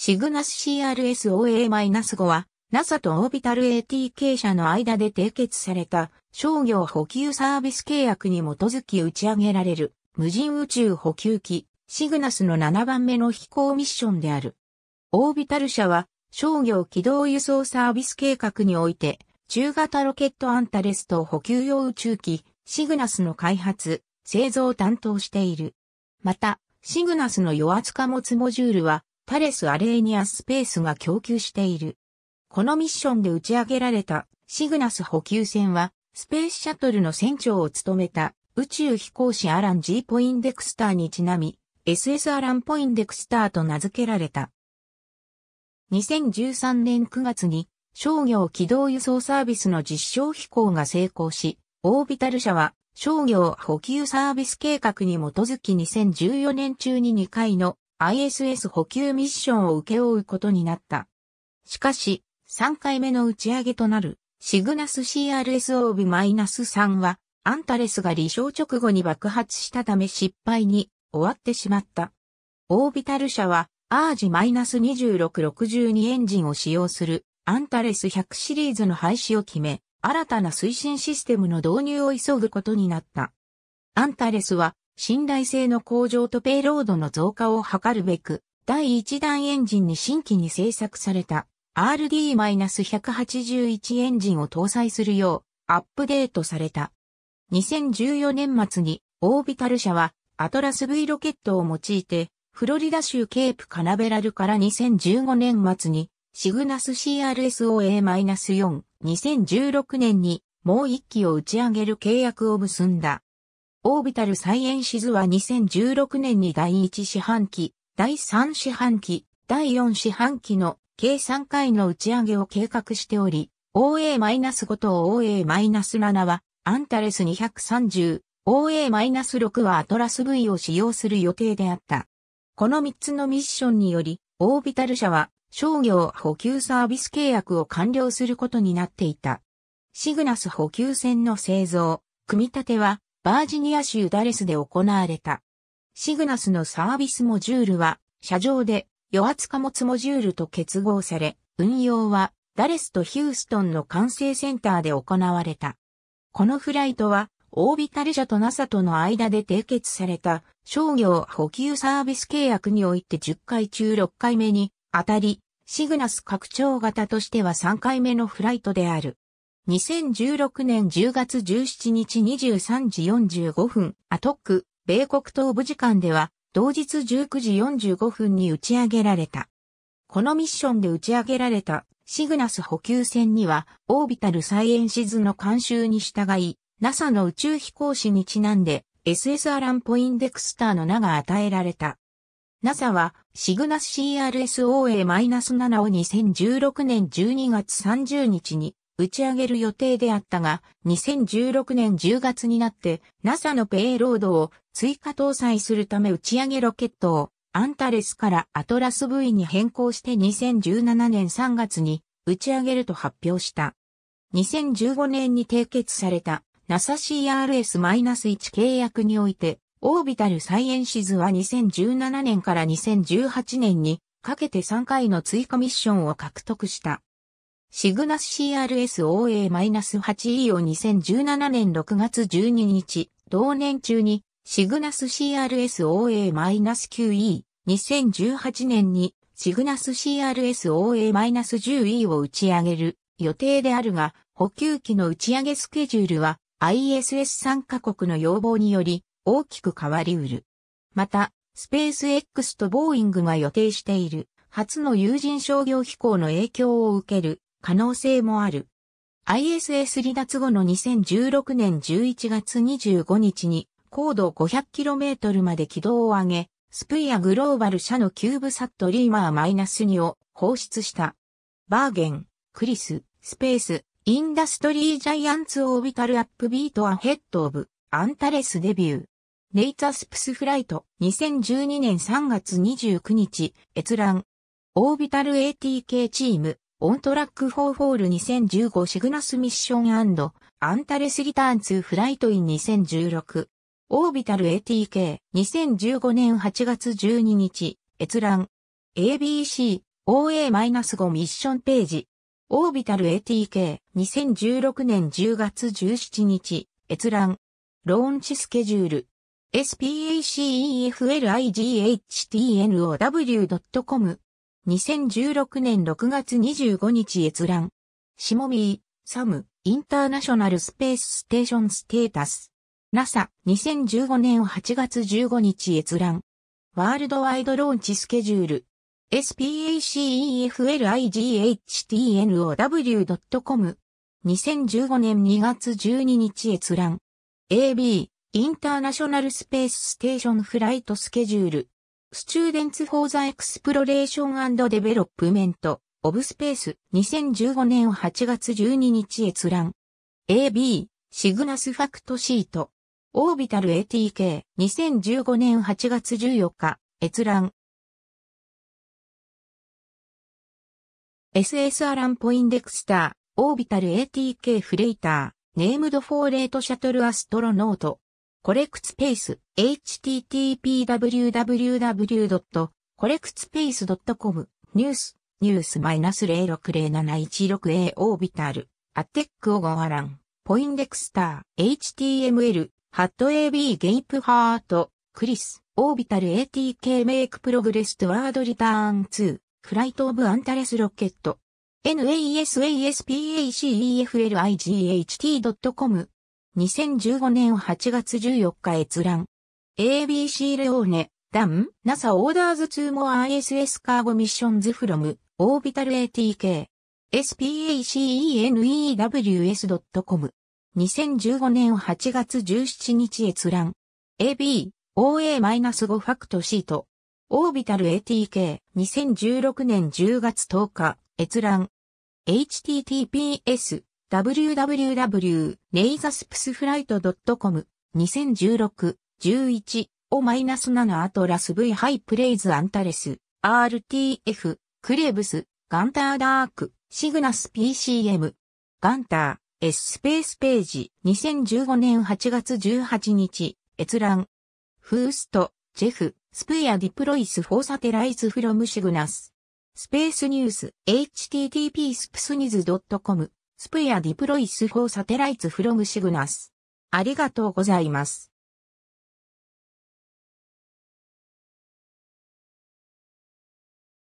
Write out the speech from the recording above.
シグナス CRSOA-5 は、NASA とオービタル ATK 社の間で締結された商業補給サービス契約に基づき打ち上げられる無人宇宙補給機シグナスの7番目の飛行ミッションである。オービタル社は商業軌道輸送サービス計画において中型ロケットアンタレスト補給用宇宙機シグナスの開発、製造を担当している。また、シグナスの余圧貨物モジュールはパレス・アレーニアスペースが供給している。このミッションで打ち上げられたシグナス補給船は、スペースシャトルの船長を務めた宇宙飛行士アラン・ G・ ポインデクスターにちなみ、SS アラン・ポインデクスターと名付けられた。2013年9月に商業軌道輸送サービスの実証飛行が成功し、オービタル社は商業補給サービス計画に基づき2014年中に2回の ISS 補給ミッションを受け負うことになった。しかし、3回目の打ち上げとなる、シグナス CRS オービ -3 は、アンタレスが離床直後に爆発したため失敗に終わってしまった。オービタル社は、アージ -2662 エンジンを使用する、アンタレス100シリーズの廃止を決め、新たな推進システムの導入を急ぐことになった。アンタレスは、信頼性の向上とペイロードの増加を図るべく、第1弾エンジンに新規に製作された RD-181 エンジンを搭載するようアップデートされた。2014年末にオービタル社はアトラス V ロケットを用いてフロリダ州ケープカナベラルから2015年末にシグナス CRSOA-4、2016年にもう1機を打ち上げる契約を結んだ。オービタルサイエンシズは2016年に第1四半期、第3四半期、第4四半期の計3回の打ち上げを計画しており、OA-5 と OA-7 はアンタレス230、OA-6 はアトラス V を使用する予定であった。この3つのミッションにより、オービタル社は商業補給サービス契約を完了することになっていた。シグナス補給船の製造、組み立てはバージニア州ダレスで行われた。シグナスのサービスモジュールは、車上で余圧貨物モジュールと結合され、運用はダレスとヒューストンの管制センターで行われた。このフライトは、オービタル社と NASA との間で締結された商業補給サービス契約において10回中6回目にあたり、シグナス拡張型としては3回目のフライトである。2016年10月17日23時45分、アトック、米国東部時間では、同日19時45分に打ち上げられた。このミッションで打ち上げられたシグナス補給船には、オービタルサイエンシズの監修に従い、NASA の宇宙飛行士にちなんで、SSR ランポインデクスターの名が与えられた。NASA は、シグナス CRSOA-7 を2016年12月30日に打ち上げる予定であったが、2016年10月になって NASA のペイロードを追加搭載するため打ち上げロケットをアンタレスからアトラス V に変更して2017年3月に打ち上げると発表した。2015年に締結された NASACRS-1 契約において、オービタルサイエンシズは2017年から2018年にかけて3回の追加ミッションを獲得した。シグナス CRS-OA-8E を2017年6月12日、同年中に、シグナス CRS-OA-9E、2018年に、シグナス CRS-OA-10E を打ち上げる予定であるが、補給機の打ち上げスケジュールは ISS 参加国の要望により大きく変わりうる。また、スペース X とボーイングが予定している初の有人商業飛行の影響を受ける可能性もある。ISS 離脱後の2016年11月25日に高度 500km まで軌道を上げ、スプイアグローバル社のキューブサットリーマー -2 を放出した。バーゲン、クリス、スペース、インダストリージャイアンツオービタルアップビートアヘッドオブ、アンタレスデビュー。ネイアスプスフライト、2012年3月29日、閲覧。オービタル ATK チーム、オントラック4フォール2015シグナスミッションアンタレスリターンツーフライトイン2016オービタル ATK 2015年8月12日閲覧 ABC OA-5 ミッションページオービタル ATK 2016年10月17日閲覧ローンチスケジュール spaceflightnow.com 2016年6月25日閲覧。シモミー、サム、インターナショナルスペースステーションステータス。NASA、2015年8月15日閲覧。ワールドワイドローンチスケジュール。spaceflighttnow.com。2015年2月12日閲覧。AB、インターナショナルスペースステーションフライトスケジュール。Students for the Exploration and Development of Space 2015年8月12日閲覧 AB シグナスファクトシートオービタル ATK 2015年8月14日閲覧 SSR ランポインデクスターオービタル ATK フレイターネームドフォーレートシャトルアストロノートコレクツペース h t t p w w w c o l l e c t p a c e c o m ニュースニュース -060716A オービタルアテックオゴアランポインデクスター HTML ハット AB ゲイプハートクリスオービタル ATK メイクプログレストワードリターン2フライトオブアンタレスロケット nasaspaceflight.com 2015年8月14日閲覧。ABC レオーネ、ダン、NASA Orders to More ISS Cargo Missions from Orbital ATK。spacenews.com。2015年8月17日閲覧。AB、OA-5 ファクトシート。オービタル ATK、2016年10月10日、閲覧。https, w w w l a s a s p s f l i g h t c o m 2 0 1 6 1 1をマイナス7アトラス V ハイプレイズアンタレス RTF クレブスガンターダークシグナス PCM ガンター S スペースページ2015年8月18日閲覧フーストジェフスプエアディプロイスフォーサテライズフロムシグナススペースニュース http スプスニズ .com スプエアディプロイス4サテライツフロムシグナス。ありがとうございます。